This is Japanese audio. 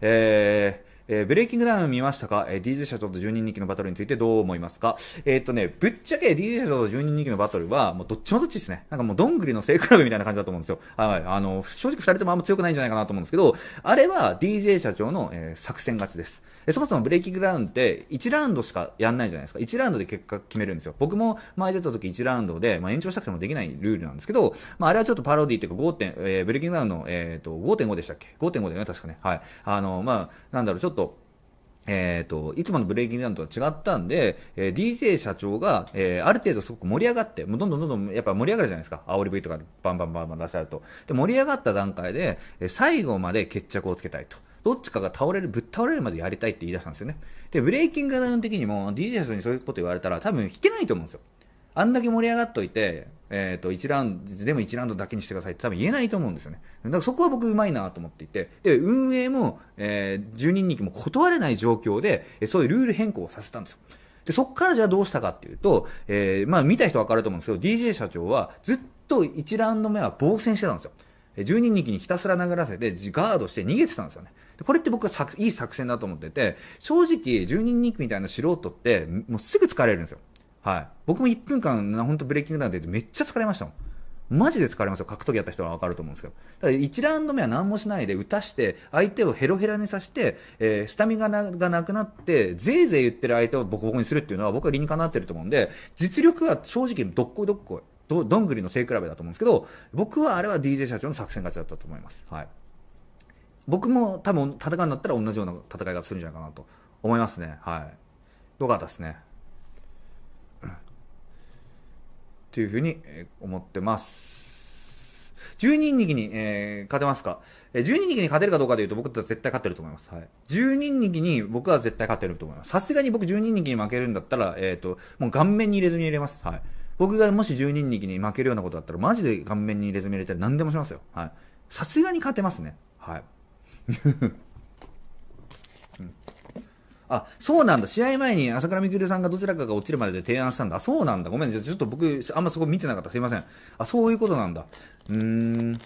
É, えー、ブレイキングダウン見ましたか、えー、?DJ 社長と12人気のバトルについてどう思いますかえー、っとね、ぶっちゃけ DJ 社長と12人気のバトルは、もうどっちもどっちですね。なんかもうどんぐりのク比べみたいな感じだと思うんですよ。はい。あの、正直2人ともあんま強くないんじゃないかなと思うんですけど、あれは DJ 社長の、えー、作戦勝ちです。えそもそもブレイキングダウンって1ラウンドしかやんないじゃないですか。1ラウンドで結果決めるんですよ。僕も前出た時1ラウンドで、まあ、延長したくてもできないルールなんですけど、まあ、あれはちょっとパロディっていうか5点、えー、ブレイキングダウンの、えーと、と5.5でしたっけ ?5.5 だよね、確かね。はい。あの、まあ、なんだろう、ちょっとえーと、いつものブレイキンダウンとは違ったんで、えー、DJ 社長が、えー、ある程度すごく盛り上がって、もうどんどんどんどんやっぱ盛り上がるじゃないですか、煽り V とかバンバンバンバン出しちゃうと。で、盛り上がった段階で、え最後まで決着をつけたいと。どっちかが倒れる、ぶっ倒れるまでやりたいって言い出したんですよね。で、ブレイキングダウン的にも DJ 社長にそういうこと言われたら多分引けないと思うんですよ。あんだけ盛り上がっといて、えっ、ー、と、1ラウンド、でも1ラウンドだけにしてくださいって多分言えないと思うんですよね。だからそこは僕うまいなと思っていて、で、運営も、えー、住人人気も断れない状況で、そういうルール変更をさせたんですよ。で、そこからじゃあどうしたかっていうと、えー、まあ見た人わかると思うんですけど、DJ 社長はずっと1ラウンド目は防戦してたんですよ。10人人気にひたすら殴らせて、ガードして逃げてたんですよね。これって僕はいい作戦だと思ってて、正直、10人人気みたいな素人って、もうすぐ疲れるんですよ。はい。僕も1分間、本当ブレーキングダウンでめっちゃ疲れましたもん。マジで疲れますよ。格闘技やった人は分かると思うんですけど。ただ1ラウンド目は何もしないで、打たして、相手をヘロヘロにさして、えー、スタミナがなくなって、ぜいぜい言ってる相手をボコボコにするっていうのは僕は理にかなってると思うんで、実力は正直どっこいどっこい。ど、どんぐりの背比べだと思うんですけど、僕はあれは DJ 社長の作戦勝ちだったと思います。はい。僕も多分戦うんだったら同じような戦い方するんじゃないかなと思いますね。はい。よかったですね。というふうに思ってます。12人力に、えー、勝てますか、え ?12 人に勝てるかどうかでいうと僕は絶対勝ってると思います。はい、10人力に僕は絶対勝てると思います。さすがに僕10人力に負けるんだったら、えっ、ー、と、もう顔面に入れずに入れます。はい。僕がもし10人力に負けるようなことだったら、マジで顔面に入れずに入れたら何でもしますよ。はい。さすがに勝てますね。はい。あ、そうなんだ。試合前に朝倉未来さんがどちらかが落ちるまでで提案したんだ。そうなんだ。ごめん、ね、ちょっと僕、あんまそこ見てなかった。すいません。あ、そういうことなんだ。うーん。